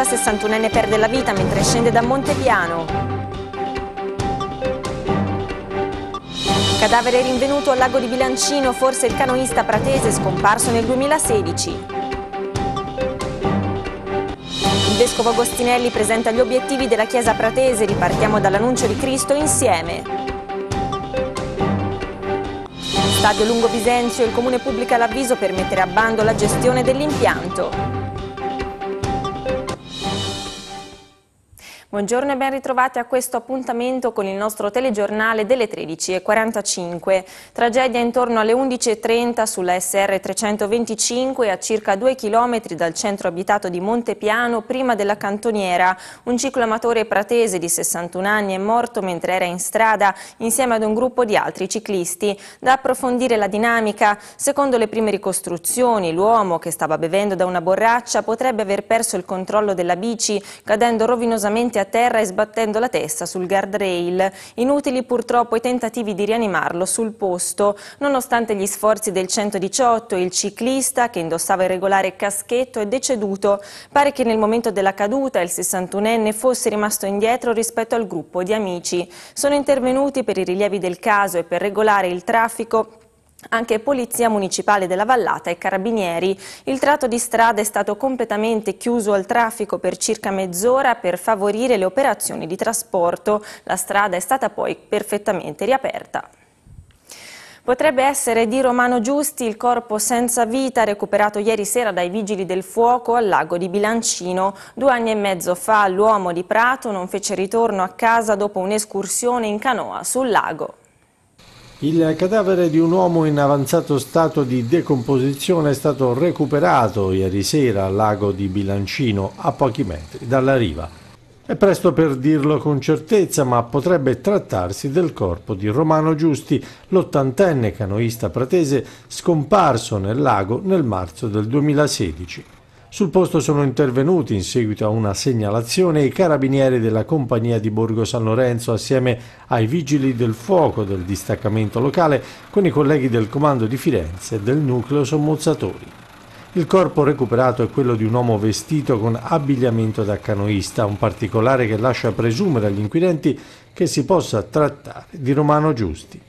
Vicenza, 61enne perde la vita mentre scende da Montepiano. Cadavere rinvenuto al lago di Bilancino, forse il canoista pratese scomparso nel 2016. Il Vescovo Agostinelli presenta gli obiettivi della Chiesa pratese, ripartiamo dall'annuncio di Cristo insieme. Stadio Lungo Bisenzio, il Comune pubblica l'avviso per mettere a bando la gestione dell'impianto. Buongiorno e ben ritrovati a questo appuntamento con il nostro telegiornale delle 13.45. Tragedia intorno alle 11.30 sulla SR 325 a circa 2 km dal centro abitato di Montepiano, prima della cantoniera. Un ciclamatore pratese di 61 anni è morto mentre era in strada insieme ad un gruppo di altri ciclisti. Da approfondire la dinamica, secondo le prime ricostruzioni, l'uomo che stava bevendo da una borraccia potrebbe aver perso il controllo della bici cadendo rovinosamente a terra e sbattendo la testa sul guardrail. Inutili purtroppo i tentativi di rianimarlo sul posto. Nonostante gli sforzi del 118, il ciclista che indossava il regolare caschetto è deceduto. Pare che nel momento della caduta il 61enne fosse rimasto indietro rispetto al gruppo di amici. Sono intervenuti per i rilievi del caso e per regolare il traffico anche Polizia Municipale della Vallata e Carabinieri. Il tratto di strada è stato completamente chiuso al traffico per circa mezz'ora per favorire le operazioni di trasporto. La strada è stata poi perfettamente riaperta. Potrebbe essere di Romano Giusti il corpo senza vita recuperato ieri sera dai vigili del fuoco al lago di Bilancino. Due anni e mezzo fa l'uomo di Prato non fece ritorno a casa dopo un'escursione in canoa sul lago. Il cadavere di un uomo in avanzato stato di decomposizione è stato recuperato ieri sera al lago di Bilancino a pochi metri dalla riva. È presto per dirlo con certezza, ma potrebbe trattarsi del corpo di Romano Giusti, l'ottantenne canoista pratese scomparso nel lago nel marzo del 2016. Sul posto sono intervenuti in seguito a una segnalazione i carabinieri della compagnia di Borgo San Lorenzo assieme ai vigili del fuoco del distaccamento locale con i colleghi del comando di Firenze e del nucleo sommozzatori. Il corpo recuperato è quello di un uomo vestito con abbigliamento da canoista, un particolare che lascia presumere agli inquirenti che si possa trattare di Romano Giusti.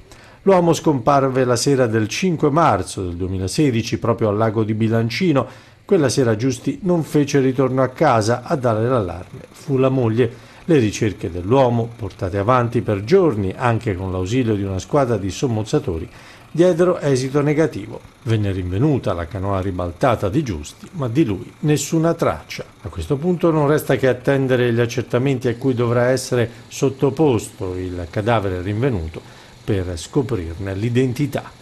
L'uomo scomparve la sera del 5 marzo del 2016 proprio al lago di Bilancino quella sera Giusti non fece ritorno a casa a dare l'allarme. Fu la moglie. Le ricerche dell'uomo, portate avanti per giorni anche con l'ausilio di una squadra di sommozzatori, diedero esito negativo. Venne rinvenuta la canoa ribaltata di Giusti, ma di lui nessuna traccia. A questo punto non resta che attendere gli accertamenti a cui dovrà essere sottoposto il cadavere rinvenuto per scoprirne l'identità.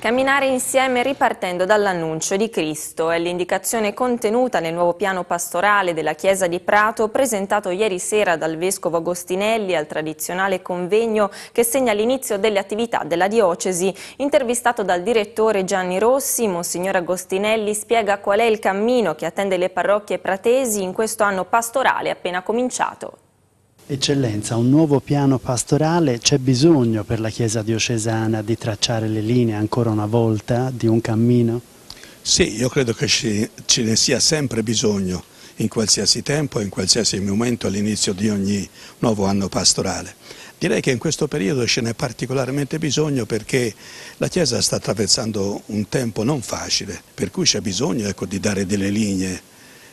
Camminare insieme ripartendo dall'annuncio di Cristo è l'indicazione contenuta nel nuovo piano pastorale della Chiesa di Prato presentato ieri sera dal Vescovo Agostinelli al tradizionale convegno che segna l'inizio delle attività della diocesi. Intervistato dal direttore Gianni Rossi, Monsignor Agostinelli spiega qual è il cammino che attende le parrocchie pratesi in questo anno pastorale appena cominciato. Eccellenza, un nuovo piano pastorale, c'è bisogno per la Chiesa diocesana di tracciare le linee ancora una volta di un cammino? Sì, io credo che ce ne sia sempre bisogno in qualsiasi tempo, in qualsiasi momento all'inizio di ogni nuovo anno pastorale. Direi che in questo periodo ce n'è particolarmente bisogno perché la Chiesa sta attraversando un tempo non facile, per cui c'è bisogno ecco, di dare delle linee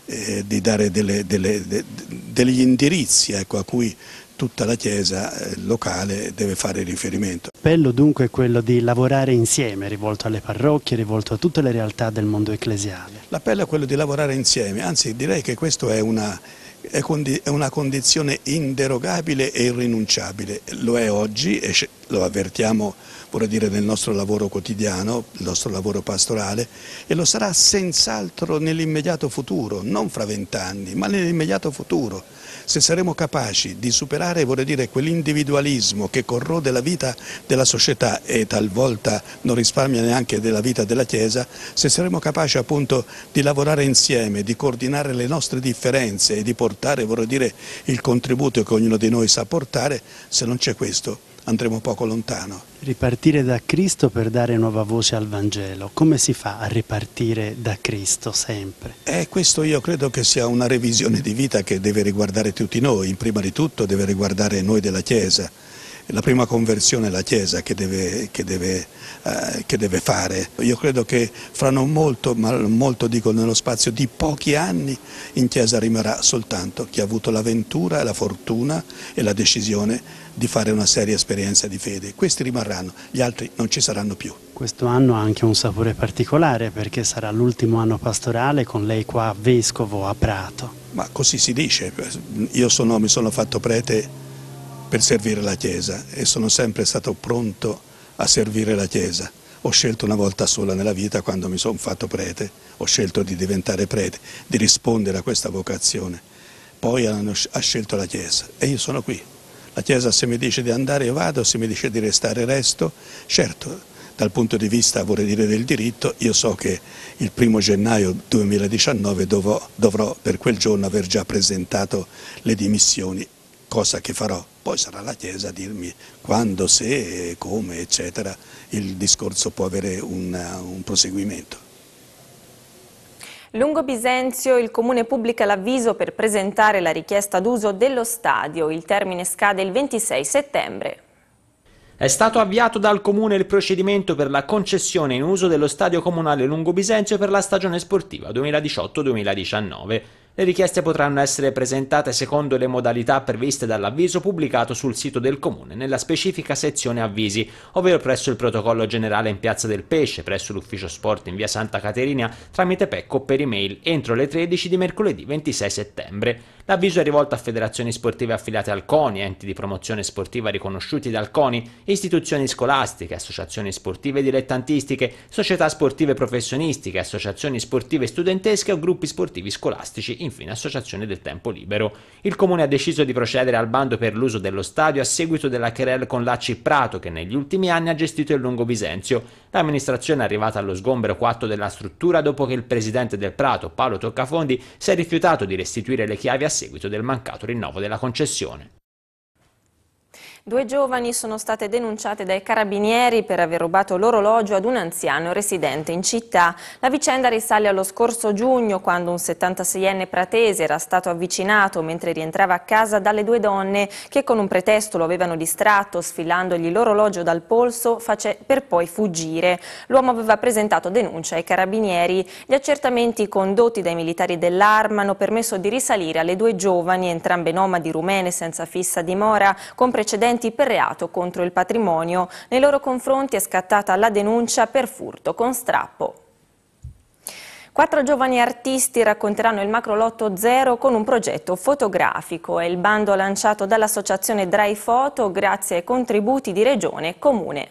eh, di dare delle, delle, de, degli indirizzi ecco, a cui tutta la Chiesa eh, locale deve fare riferimento. L'appello dunque è quello di lavorare insieme, rivolto alle parrocchie, rivolto a tutte le realtà del mondo ecclesiale. L'appello è quello di lavorare insieme, anzi direi che questo è una è una condizione inderogabile e irrinunciabile, lo è oggi e lo avvertiamo vorrei dire, nel nostro lavoro quotidiano, il nostro lavoro pastorale e lo sarà senz'altro nell'immediato futuro, non fra vent'anni, ma nell'immediato futuro se saremo capaci di superare dire, quell'individualismo che corrode la vita della società e talvolta non risparmia neanche della vita della Chiesa, se saremo capaci appunto di lavorare insieme, di coordinare le nostre differenze e di portare dire, il contributo che ognuno di noi sa portare, se non c'è questo andremo poco lontano. Ripartire da Cristo per dare nuova voce al Vangelo, come si fa a ripartire da Cristo sempre? Eh, questo io credo che sia una revisione di vita che deve riguardare tutti noi, prima di tutto deve riguardare noi della Chiesa la prima conversione è la Chiesa che deve, che deve, eh, che deve fare. Io credo che fra non molto, ma molto dico nello spazio di pochi anni, in Chiesa rimarrà soltanto chi ha avuto l'avventura, la fortuna e la decisione di fare una seria esperienza di fede. Questi rimarranno, gli altri non ci saranno più. Questo anno ha anche un sapore particolare perché sarà l'ultimo anno pastorale con lei qua vescovo a Prato. Ma così si dice, io sono, mi sono fatto prete per servire la Chiesa e sono sempre stato pronto a servire la Chiesa. Ho scelto una volta sola nella vita quando mi sono fatto prete, ho scelto di diventare prete, di rispondere a questa vocazione. Poi ha scelto la Chiesa e io sono qui. La Chiesa se mi dice di andare io vado, se mi dice di restare resto, certo dal punto di vista vorrei dire del diritto, io so che il primo gennaio 2019 dovrò, dovrò per quel giorno aver già presentato le dimissioni cosa che farò. Poi sarà la Chiesa a dirmi quando, se, come, eccetera, il discorso può avere una, un proseguimento. Lungo Bisenzio il Comune pubblica l'avviso per presentare la richiesta d'uso dello stadio. Il termine scade il 26 settembre. È stato avviato dal Comune il procedimento per la concessione in uso dello stadio comunale Lungo Bisenzio per la stagione sportiva 2018-2019. Le richieste potranno essere presentate secondo le modalità previste dall'avviso pubblicato sul sito del Comune nella specifica sezione avvisi, ovvero presso il protocollo generale in Piazza del Pesce, presso l'ufficio sport in via Santa Caterina, tramite PECCO per email entro le 13 di mercoledì 26 settembre. L'avviso è rivolto a federazioni sportive affiliate al CONI, enti di promozione sportiva riconosciuti dal CONI, istituzioni scolastiche, associazioni sportive dilettantistiche, società sportive professionistiche, associazioni sportive studentesche o gruppi sportivi scolastici, infine associazioni del tempo libero. Il Comune ha deciso di procedere al bando per l'uso dello stadio a seguito della querel con l'ACI Prato che negli ultimi anni ha gestito il Lungo Bisenzio. L'amministrazione è arrivata allo sgombero 4 della struttura dopo che il presidente del Prato, Paolo Toccafondi, si è rifiutato di restituire le chiavi a seguito del mancato rinnovo della concessione. Due giovani sono state denunciate dai carabinieri per aver rubato l'orologio ad un anziano residente in città. La vicenda risale allo scorso giugno, quando un 76enne pratese era stato avvicinato mentre rientrava a casa dalle due donne che con un pretesto lo avevano distratto, sfilandogli l'orologio dal polso per poi fuggire. L'uomo aveva presentato denuncia ai carabinieri. Gli accertamenti condotti dai militari dell'arma hanno permesso di risalire alle due giovani, entrambe nomadi rumene senza fissa dimora, con precedenti residenti per reato contro il patrimonio. Nei loro confronti è scattata la denuncia per furto con strappo. Quattro giovani artisti racconteranno il macrolotto zero con un progetto fotografico È il bando lanciato dall'associazione Dry Photo grazie ai contributi di Regione e Comune.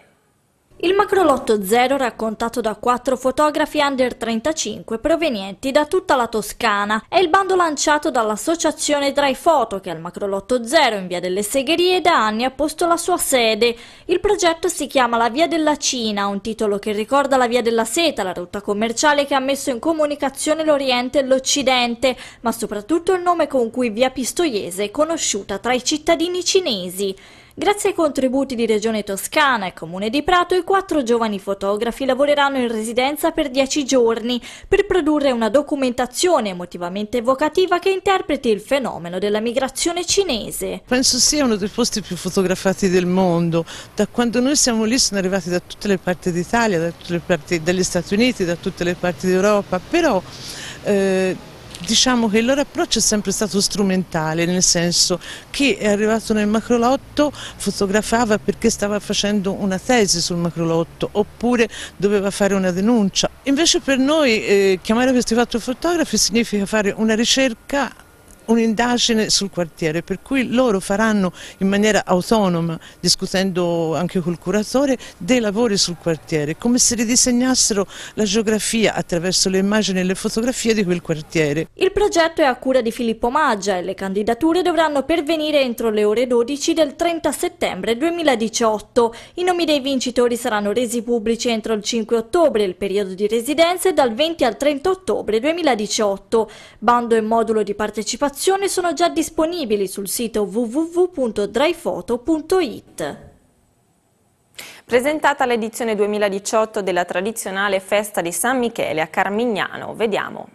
Il macrolotto zero raccontato da quattro fotografi under 35 provenienti da tutta la Toscana è il bando lanciato dall'associazione Dry Photo che al macrolotto zero in via delle Segherie da anni ha posto la sua sede. Il progetto si chiama La via della Cina, un titolo che ricorda la via della seta, la rotta commerciale che ha messo in comunicazione l'Oriente e l'Occidente, ma soprattutto il nome con cui via Pistoiese è conosciuta tra i cittadini cinesi. Grazie ai contributi di Regione Toscana e Comune di Prato, i quattro giovani fotografi lavoreranno in residenza per dieci giorni per produrre una documentazione emotivamente evocativa che interpreti il fenomeno della migrazione cinese. Penso sia uno dei posti più fotografati del mondo. Da quando noi siamo lì sono arrivati da tutte le parti d'Italia, da tutte le parti degli Stati Uniti, da tutte le parti d'Europa, però... Eh, Diciamo che il loro approccio è sempre stato strumentale, nel senso chi è arrivato nel macrolotto fotografava perché stava facendo una tesi sul macrolotto oppure doveva fare una denuncia. Invece per noi eh, chiamare questi quattro fotografi significa fare una ricerca un'indagine sul quartiere, per cui loro faranno in maniera autonoma, discutendo anche col curatore, dei lavori sul quartiere, come se ridisegnassero la geografia attraverso le immagini e le fotografie di quel quartiere. Il progetto è a cura di Filippo Maggia e le candidature dovranno pervenire entro le ore 12 del 30 settembre 2018. I nomi dei vincitori saranno resi pubblici entro il 5 ottobre, il periodo di residenza è dal 20 al 30 ottobre 2018. Bando e modulo di partecipazione informazioni sono già disponibili sul sito www.dryfoto.it. Presentata l'edizione 2018 della tradizionale festa di San Michele a Carmignano, vediamo.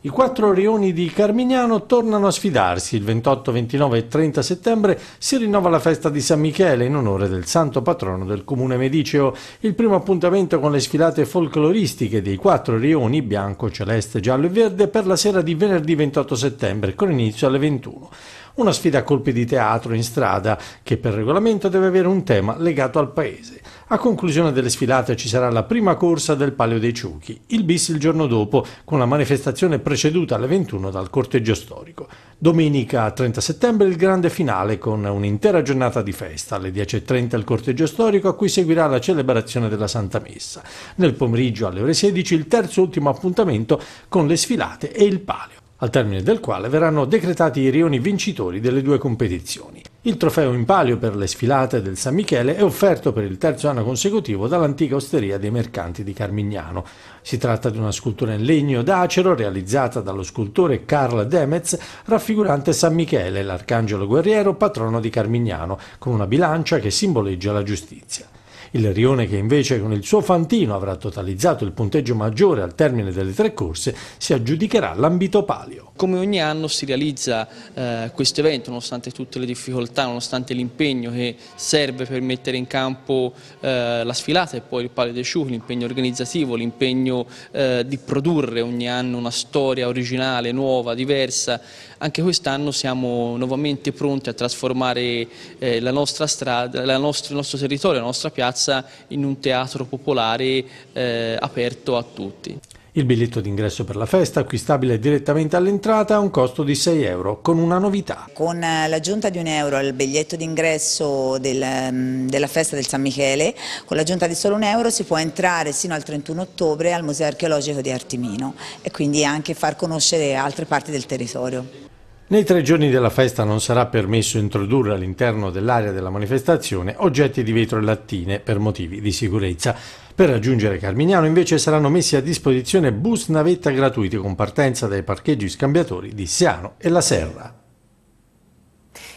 I quattro rioni di Carmignano tornano a sfidarsi. Il 28, 29 e 30 settembre si rinnova la festa di San Michele in onore del santo patrono del comune mediceo. Il primo appuntamento con le sfilate folcloristiche dei quattro rioni, bianco, celeste, giallo e verde, per la sera di venerdì 28 settembre, con inizio alle 21. Una sfida a colpi di teatro in strada che per regolamento deve avere un tema legato al paese. A conclusione delle sfilate ci sarà la prima corsa del Palio dei Ciuchi, il bis il giorno dopo con la manifestazione preceduta alle 21 dal corteggio storico. Domenica 30 settembre il grande finale con un'intera giornata di festa, alle 10.30 il corteggio storico a cui seguirà la celebrazione della Santa Messa. Nel pomeriggio alle ore 16 il terzo e ultimo appuntamento con le sfilate e il palio al termine del quale verranno decretati i rioni vincitori delle due competizioni. Il trofeo in palio per le sfilate del San Michele è offerto per il terzo anno consecutivo dall'antica osteria dei mercanti di Carmignano. Si tratta di una scultura in legno d'acero realizzata dallo scultore Carl Demetz raffigurante San Michele, l'arcangelo guerriero patrono di Carmignano, con una bilancia che simboleggia la giustizia. Il Rione che invece con il suo fantino avrà totalizzato il punteggio maggiore al termine delle tre corse si aggiudicherà l'ambito palio. Come ogni anno si realizza eh, questo evento nonostante tutte le difficoltà, nonostante l'impegno che serve per mettere in campo eh, la sfilata e poi il palio dei Ciuchi, l'impegno organizzativo, l'impegno eh, di produrre ogni anno una storia originale, nuova, diversa anche quest'anno siamo nuovamente pronti a trasformare eh, la nostra strada, la nostro, il nostro territorio, la nostra piazza in un teatro popolare eh, aperto a tutti. Il biglietto d'ingresso per la festa, acquistabile direttamente all'entrata, ha un costo di 6 euro, con una novità. Con eh, l'aggiunta di un euro al biglietto d'ingresso del, mm, della festa del San Michele, con l'aggiunta di solo un euro si può entrare sino al 31 ottobre al Museo Archeologico di Artimino e quindi anche far conoscere altre parti del territorio. Nei tre giorni della festa non sarà permesso introdurre all'interno dell'area della manifestazione oggetti di vetro e lattine per motivi di sicurezza. Per raggiungere Carminiano invece saranno messi a disposizione bus navetta gratuiti con partenza dai parcheggi scambiatori di Siano e La Serra.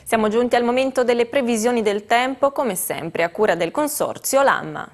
Siamo giunti al momento delle previsioni del tempo, come sempre a cura del Consorzio Lamma.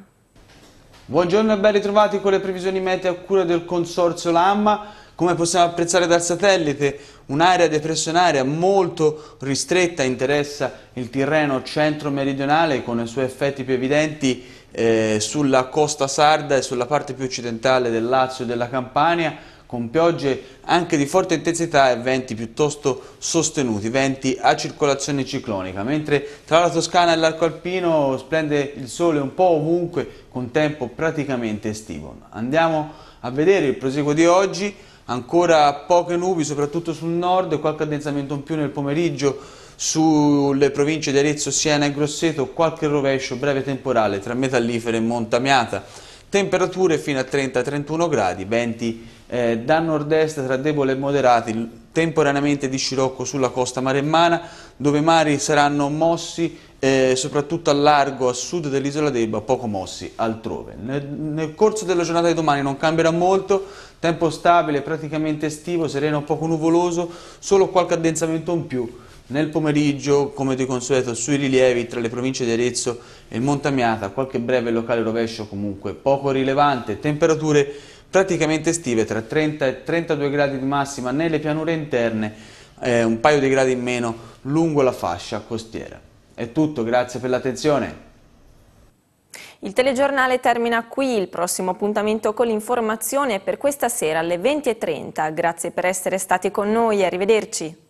Buongiorno e ben ritrovati con le previsioni mete a cura del Consorzio Lamma. Come possiamo apprezzare dal satellite, un'area depressionaria molto ristretta interessa il Tirreno centro-meridionale con i suoi effetti più evidenti eh, sulla costa sarda e sulla parte più occidentale del Lazio e della Campania con piogge anche di forte intensità e venti piuttosto sostenuti, venti a circolazione ciclonica, mentre tra la Toscana e l'arco alpino splende il sole un po' ovunque con tempo praticamente estivo. Andiamo a vedere il proseguo di oggi ancora poche nubi soprattutto sul nord e qualche addensamento in più nel pomeriggio sulle province di Arezzo, Siena e Grosseto, qualche rovescio breve temporale tra Metallifere e Montamiata. Temperature fino a 30-31 gradi, venti eh, da nord-est tra debole e moderati, temporaneamente di scirocco sulla costa maremmana, dove i mari saranno mossi eh, soprattutto al largo a sud dell'isola d'Elba, poco mossi altrove. Nel, nel, corso della giornata di domani non cambierà molto, tempo stabile, praticamente estivo, sereno, poco nuvoloso, solo qualche addensamento in più. Nel pomeriggio, come di consueto, sui rilievi tra le province di Arezzo e Montamiata, qualche breve locale rovescio comunque poco rilevante, temperature praticamente estive tra 30 e 32 gradi di massima nelle pianure interne, eh, un paio di gradi in meno lungo la fascia costiera. È tutto, grazie per l'attenzione. Il telegiornale termina qui, il prossimo appuntamento con l'informazione è per questa sera alle 20.30. Grazie per essere stati con noi, arrivederci.